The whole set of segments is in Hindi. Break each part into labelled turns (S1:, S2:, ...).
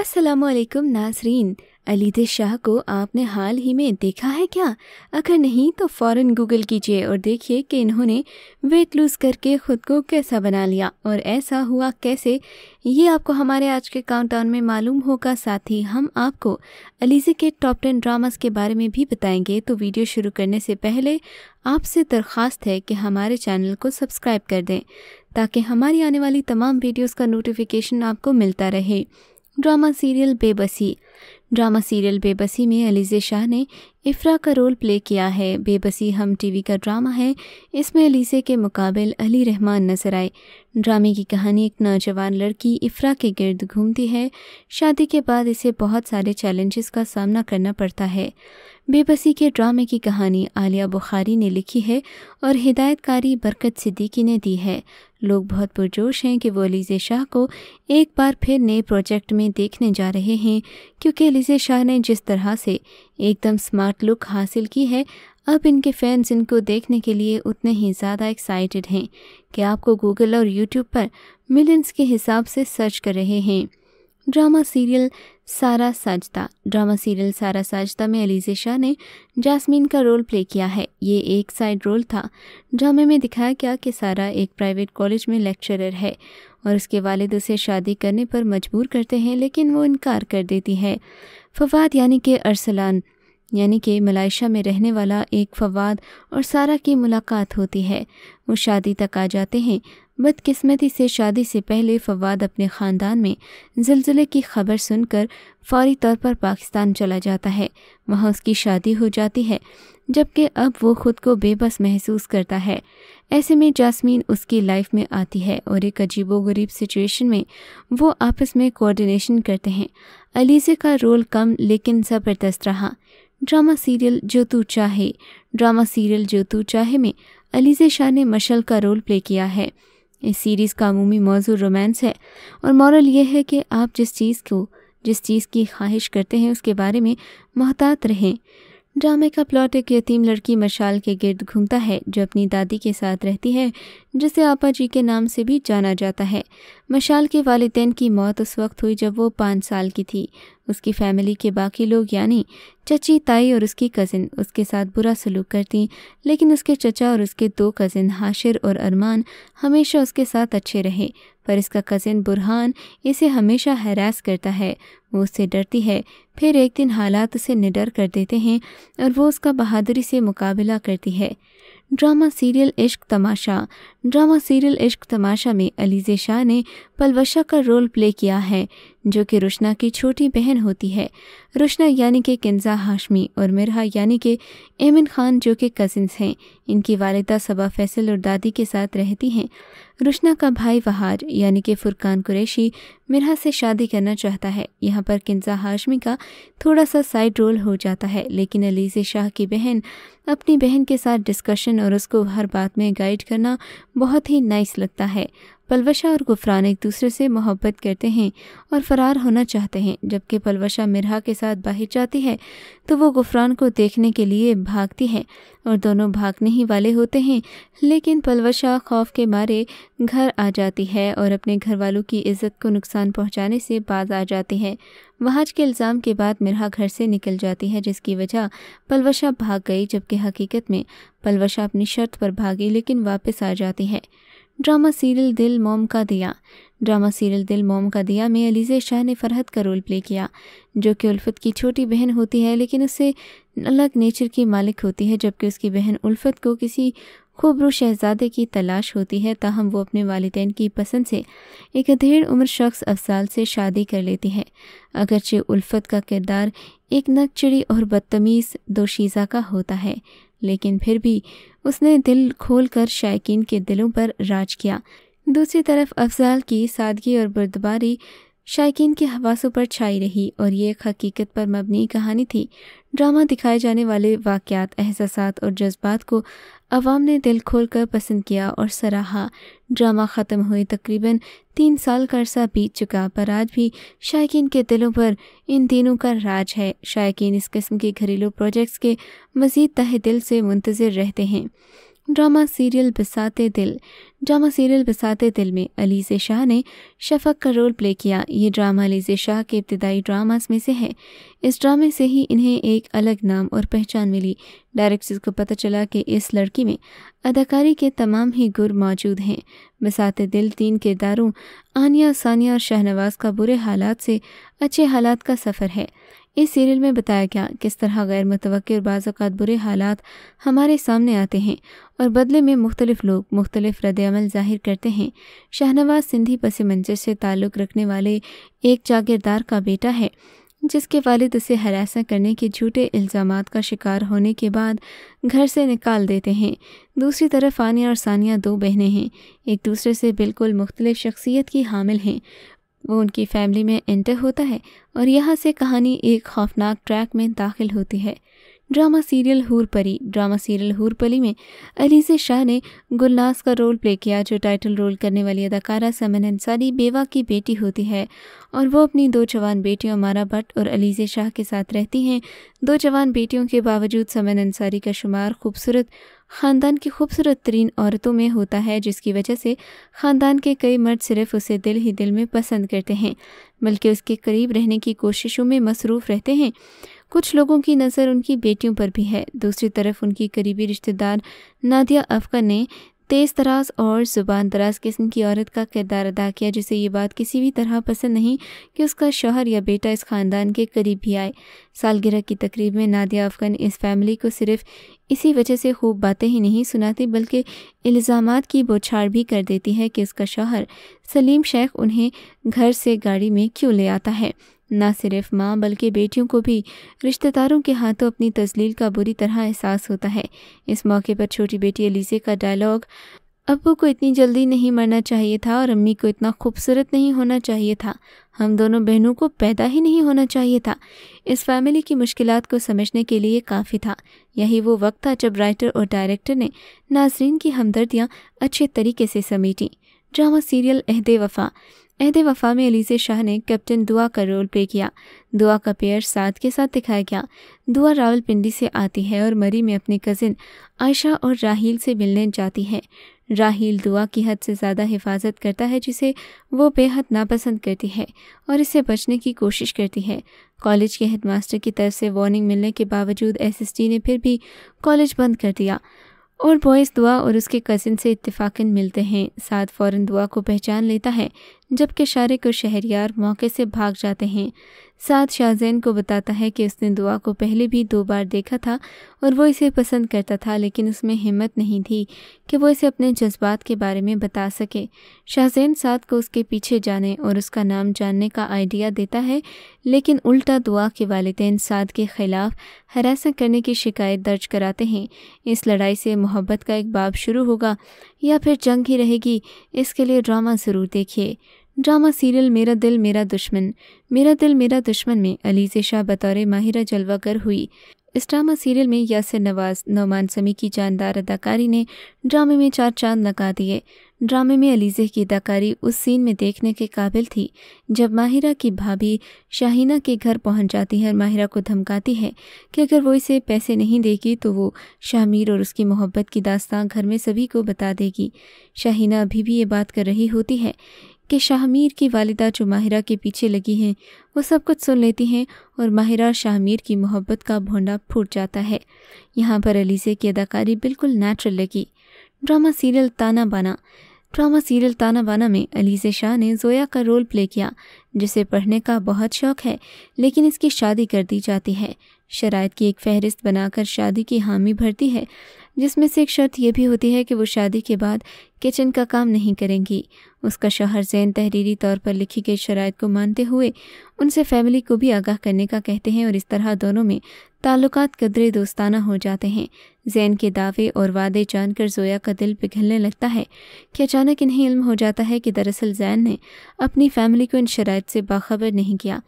S1: असलकुम नासरीन अलीद शाह को आपने हाल ही में देखा है क्या अगर नहीं तो फ़ौर गूगल कीजिए और देखिए कि इन्होंने वेट लूज़ करके ख़ुद को कैसा बना लिया और ऐसा हुआ कैसे ये आपको हमारे आज के काउंटडाउन में मालूम होगा साथ ही हम आपको अलीज़े के टॉप टेन ड्रामास के बारे में भी बताएंगे तो वीडियो शुरू करने से पहले आपसे दरख्वास्त है कि हमारे चैनल को सब्सक्राइब कर दें ताकि हमारी आने वाली तमाम वीडियोज़ का नोटिफिकेशन आपको मिलता रहे drama serial Bebasi drama serial Bebasi में अलीज़े शाह ने इफ्रा का रोल प्ले किया है बेबसी हम टीवी का ड्रामा है इसमें अलीसे के मुकाबल अली रहमान नजर आए ड्रामे की कहानी एक नौजवान लड़की इफ्रा के गिर्द घूमती है शादी के बाद इसे बहुत सारे चैलेंजेस का सामना करना पड़ता है बेबसी के ड्रामे की कहानी आलिया बुखारी ने लिखी है और हिदायतकारी बरकत सिद्दीकी ने दी है लोग बहुत पुरजोश हैं कि वो अलीज़े शाह को एक बार फिर नए प्रोजेक्ट में देखने जा रहे हैं क्योंकि अलीज़े शाह ने जिस तरह से एकदम स्मार्ट स्मार्ट लुक हासिल की है अब इनके फैंस इनको देखने के लिए उतने ही ज़्यादा एक्साइटेड हैं कि आपको गूगल और यूट्यूब पर मिलियंस के हिसाब से सर्च कर रहे हैं ड्रामा सीरियल सारा साजदा ड्रामा सीरियल सारा साजदा में अलीजे शाह ने जासमीन का रोल प्ले किया है ये एक साइड रोल था ड्रामे में दिखाया गया कि सारा एक प्राइवेट कॉलेज में लेक्चरर है और उसके वालिद उसे शादी करने पर मजबूर करते हैं लेकिन वो इनकार कर देती है फवाद यानी कि अरसलान यानी कि मलाइशा में रहने वाला एक फवाद और सारा की मुलाकात होती है वो शादी तक आ जाते हैं बदकिस्मती से शादी से पहले फवाद अपने ख़ानदान में जलजले की खबर सुनकर फौरी तौर पर पाकिस्तान चला जाता है वहाँ उसकी शादी हो जाती है जबकि अब वो ख़ुद को बेबस महसूस करता है ऐसे में जासमीन उसकी लाइफ में आती है और एक अजीबो गरीब सिचुएशन में वो आपस में कोऑर्डिनेशन करते हैं अलीज़े का रोल कम लेकिन ज़बरदस्त रहा ड्रामा सीरियल जो तू चाहे ड्रामा सीरियल जो तू चाहे में अलीजे शाह ने मशल का रोल प्ले किया है इस सीरीज़ का अमूमी मौजू रोमांस है और मॉरल यह है कि आप जिस चीज़ को जिस चीज़ की ख्वाहिश करते हैं उसके बारे में मोहतात रहें ड्रामे का प्लॉट एक यतीम लड़की मशाल के गिर्द घूमता है जो अपनी दादी के साथ रहती है जिसे आपा जी के नाम से भी जाना जाता है मशाल के वालदेन की मौत उस वक्त हुई जब वो पाँच साल की थी उसकी फैमिली के बाकी लोग यानी चची ताई और उसकी कज़िन उसके साथ बुरा सलूक करती लेकिन उसके चचा और उसके दो कज़िन हाशिर और अरमान हमेशा उसके साथ अच्छे रहे पर इसका कज़िन बुरहान इसे हमेशा हरास करता है वो उससे डरती है फिर एक दिन हालात उसे निडर कर देते हैं और वो उसका बहादुरी से मुकाबला करती है ड्रामा सीरियल इश्क तमाशा ड्रामा सीरियल इश्क तमाशा में अलीजे शाह ने पलवशा का रोल प्ले किया है जो कि रुशना की छोटी बहन होती है रुशना यानी कि किन्जा हाशमी और मिरहा यानी के एमिन खान जो के कज़िन्स हैं इनकी वालदा सबा फैसल और दादी के साथ रहती हैं रुशना का भाई वहाज यानी के फुरकान कुरैशी मिरहा से शादी करना चाहता है यहाँ पर किन्जा हाशमी का थोड़ा सा साइड रोल हो जाता है लेकिन अलीज़ शाह की बहन अपनी बहन के साथ डिस्कशन और उसको हर बात में गाइड करना बहुत ही नाइस लगता है पलवशा और गुफरान एक दूसरे से मोहब्बत करते हैं और फरार होना चाहते हैं जबकि पलवशा मिरहा के साथ बाहर जाती है तो वो गुफरान को देखने के लिए भागती है और दोनों भागने ही वाले होते हैं लेकिन पलवशा खौफ के मारे घर आ जाती है और अपने घर वालों की इज्जत को नुकसान पहुंचाने से बाज आ जाती है वहाज के इल्ज़ाम के बाद मिरहा घर से निकल जाती है जिसकी वजह पलवशा भाग गई जबकि हकीकत में पलवशा अपनी शर्त पर भागी लेकिन वापस आ जाती है ड्रामा सीरियल दिल मोम का दिया ड्रामा सीरियल दिल मोम का दिया में अलीज़े शाह ने फरहत का रोल प्ले किया जो कि उल्फत की छोटी बहन होती है लेकिन उससे अलग नेचर की मालिक होती है जबकि उसकी बहन उल्फत को किसी खूबरू शहजादे की तलाश होती है ताहम वो अपने वालदे की पसंद से एक अधेड़ उम्र शख्स अफसाल से शादी कर लेती है अगरचे उल्फत का किरदार एक नकचड़ी और बदतमीज़ दोशीज़ा का होता है लेकिन फिर भी उसने दिल खोल कर शायकीन के दिलों पर राज किया दूसरी तरफ अफजाल की सादगी और बुरदबारी शायकीन के हवासों पर छाई रही और ये एक हकीकत पर मबनी कहानी थी ड्रामा दिखाए जाने वाले वाक्यात एहसास और जज्बात को अवाम ने दिल खोल कर पसंद किया और सराहा ड्रामा ख़त्म हुए तकरीबन तीन साल का अरसा बीत चुका पर आज भी शायक के दिलों पर इन दिनों का राज है शायक इस किस्म के घरेलू प्रोजेक्ट्स के मज़ीद तह दिल से मुंतज़र रहते हैं ड्रामा सीरियल बिसाते दिल ड्रामा सीरियल बिसाते दिल में अलीज़े शाह ने शफक का रोल प्ले किया ये ड्रामा अलीज़े शाह के इब्तदाई ड्रामास में से है इस ड्रामे से ही इन्हें एक अलग नाम और पहचान मिली डायरेक्टर्स को पता चला कि इस लड़की में अदाकारी के तमाम ही गुर मौजूद हैं बिसाते दिल तीन किरदारों आनिया सानिया और शाहनवाज का बुरे हालात से अच्छे हालात का सफ़र है इस सीरियल में बताया गया किस तरह गैर मुतव और बाज़ात बुरे हालात हमारे सामने आते हैं और बदले में मुख्तलिफ़ लोग मुख्तलिफ रदल ज़ाहिर करते हैं शाहनवाज सिंधी पस मंजर से ताल्लुक़ रखने वाले एक जागीरदार का बेटा है जिसके वालिद उसे हरासा करने के झूठे इल्ज़ाम का शिकार होने के बाद घर से निकाल देते हैं दूसरी तरफ आनिया और सानिया दो बहनें हैं एक दूसरे से बिल्कुल मुख्तलिफ शख्सियत की हामिल हैं वो उनकी फैमिली में एंटर होता है और यहाँ से कहानी एक खौफनाक ट्रैक में दाखिल होती है ड्रामा सीरियल हूर परी ड्रामा सीरियल हूर परी में अलीज़े शाह ने गुलनास का रोल प्ले किया जो टाइटल रोल करने वाली अदाकारा समन अंसारी बेवा की बेटी होती है और वो अपनी दो जवान बेटियों मारा भट्ट और अलीज़े शाह के साथ रहती हैं दो जवान बेटियों के बावजूद समन अंसारी का शुमार खूबसूरत ख़ानदान की खूबसूरत तरीन औरतों में होता है जिसकी वजह से ख़ानदान के कई मर्द सिर्फ उसे दिल ही दिल में पसंद करते हैं बल्कि उसके करीब रहने की कोशिशों में मसरूफ़ रहते हैं कुछ लोगों की नज़र उनकी बेटियों पर भी है दूसरी तरफ उनकी करीबी रिश्तेदार नादिया अफकर ने तेज़ तराज और ज़ुबान दराज किस्म की औरत का किरदार अदा किया जिसे ये बात किसी भी तरह पसंद नहीं कि उसका शोहर या बेटा इस ख़ानदान के करीब भी आए सालगिरह की तकरीब में नादिया अफगन इस फैमिली को सिर्फ इसी वजह से खूब बातें ही नहीं सुनाती बल्कि इल्ज़ाम की बौछार भी कर देती है कि उसका शोहर सलीम शेख उन्हें घर से गाड़ी में क्यों ले आता है न सिर्फ माँ बल्कि बेटियों को भी रिश्तेदारों के हाथों अपनी तजलील का बुरी तरह एहसास होता है इस मौके पर छोटी बेटी अलीज़े का डायलॉग अबू को इतनी जल्दी नहीं मरना चाहिए था और अम्मी को इतना खूबसूरत नहीं होना चाहिए था हम दोनों बहनों को पैदा ही नहीं होना चाहिए था इस फैमिली की मुश्किलात को समझने के लिए काफ़ी था यही वो वक्त था जब राइटर और डायरेक्टर ने नाजरीन की हमदर्दियाँ अच्छे तरीके से समेटी ड्रामा सीरियल अहद वफ़ा अहद वफा में अलीजे शाह ने कैप्टन दुआ का रोल प्ले किया दुआ का पेयर साथ के साथ दिखाया गया दुआ रावलपिंडी से आती है और मरी में अपने कज़िन आयशा और राहील से मिलने जाती है राहील दुआ की हद से ज़्यादा हिफाजत करता है जिसे वो बेहद नापसंद करती है और इससे बचने की कोशिश करती है कॉलेज के हेडमास्टर की तरफ से वार्निंग मिलने के बावजूद टी ने फिर भी कॉलेज बंद कर दिया और बॉयज़ दुआ और उसके कज़िन से इतफाक़न मिलते हैं साथ फौरन दुआ को पहचान लेता है जबकि शारिक और शहरियार मौके से भाग जाते हैं साथ शाहजैन को बताता है कि उसने दुआ को पहले भी दो बार देखा था और वो इसे पसंद करता था लेकिन उसमें हिम्मत नहीं थी कि वो इसे अपने जज्बात के बारे में बता सके शाहजैन साथ को उसके पीछे जाने और उसका नाम जानने का आइडिया देता है लेकिन उल्टा दुआ के वालदेन साद के ख़िलाफ़ हरासा करने की शिकायत दर्ज कराते हैं इस लड़ाई से मोहब्बत का एक बाब शुरू होगा या फिर जंग ही रहेगी इसके लिए ड्रामा ज़रूर देखिए ड्रामा सीरियल मेरा दिल मेरा दुश्मन मेरा दिल मेरा दुश्मन में अलीजे शाह बतौर माहिरा जलवाकर हुई इस ड्रामा सीरियल में यासिर नवाज नौमान समी की जानदार अदाकारी ने ड्रामे में चार चांद लगा दिए ड्रामे में अलीज़े की अदाकारी उस सीन में देखने के काबिल थी जब माहिरा की भाभी शाहीना के घर पहुंच जाती है और माहिरा को धमकाती है कि अगर वो इसे पैसे नहीं देगी तो वो शाहमीर और उसकी मोहब्बत की दास्तां घर में सभी को बता देगी शाहिना अभी भी ये बात कर रही होती है कि शाहमीर की वालिदा जो माहिरा के पीछे लगी हैं वो सब कुछ सुन लेती हैं और माहिरा शाहमीर की मोहब्बत का भोंडा फूट जाता है यहाँ पर अलीज़े की अदाकारी बिल्कुल नेचुरल लगी ड्रामा सीरियल ताना बाना ड्रामा सीरियल ताना बाना में अलीज़े शाह ने जोया का रोल प्ले किया जिसे पढ़ने का बहुत शौक है लेकिन इसकी शादी कर दी जाती है शरात की एक फहरिस्त बनाकर शादी की हामी भरती है जिसमें से एक शर्त यह भी होती है कि वो शादी के बाद किचन का काम नहीं करेंगी उसका शोहर जैन तहरीरी तौर पर लिखी गई शरात को मानते हुए उनसे फैमिली को भी आगाह करने का कहते हैं और इस तरह दोनों में ताल्लुक कदरे दोस्ताना हो जाते हैं जैन के दावे और वादे जानकर जोया का दिल पिघलने लगता है कि अचानक इन्हें इल्म हो जाता है कि दरअसल जैन ने अपनी फैमिली को इन शरात से बाखबर नहीं किया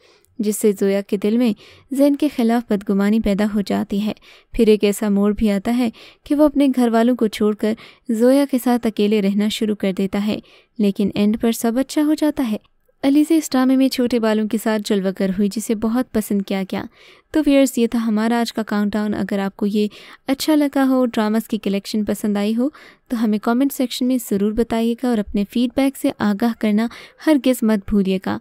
S1: जिससे जोया के दिल में जैन के खिलाफ बदगुमानी पैदा हो जाती है फिर एक ऐसा मोड़ भी आता है कि वो अपने घर वालों को छोड़कर जोया के साथ अकेले रहना शुरू कर देता है लेकिन एंड पर सब अच्छा हो जाता है अलीजे इस ड्रामे में छोटे बालों के साथ जलवकर हुई जिसे बहुत पसंद किया गया तो व्यर्स ये था हमारा आज का काउंटडाउन अगर आपको ये अच्छा लगा हो ड्रामास की कलेक्शन पसंद आई हो तो हमें कमेंट सेक्शन में ज़रूर बताइएगा और अपने फीडबैक से आगाह करना हर मत भूलिएगा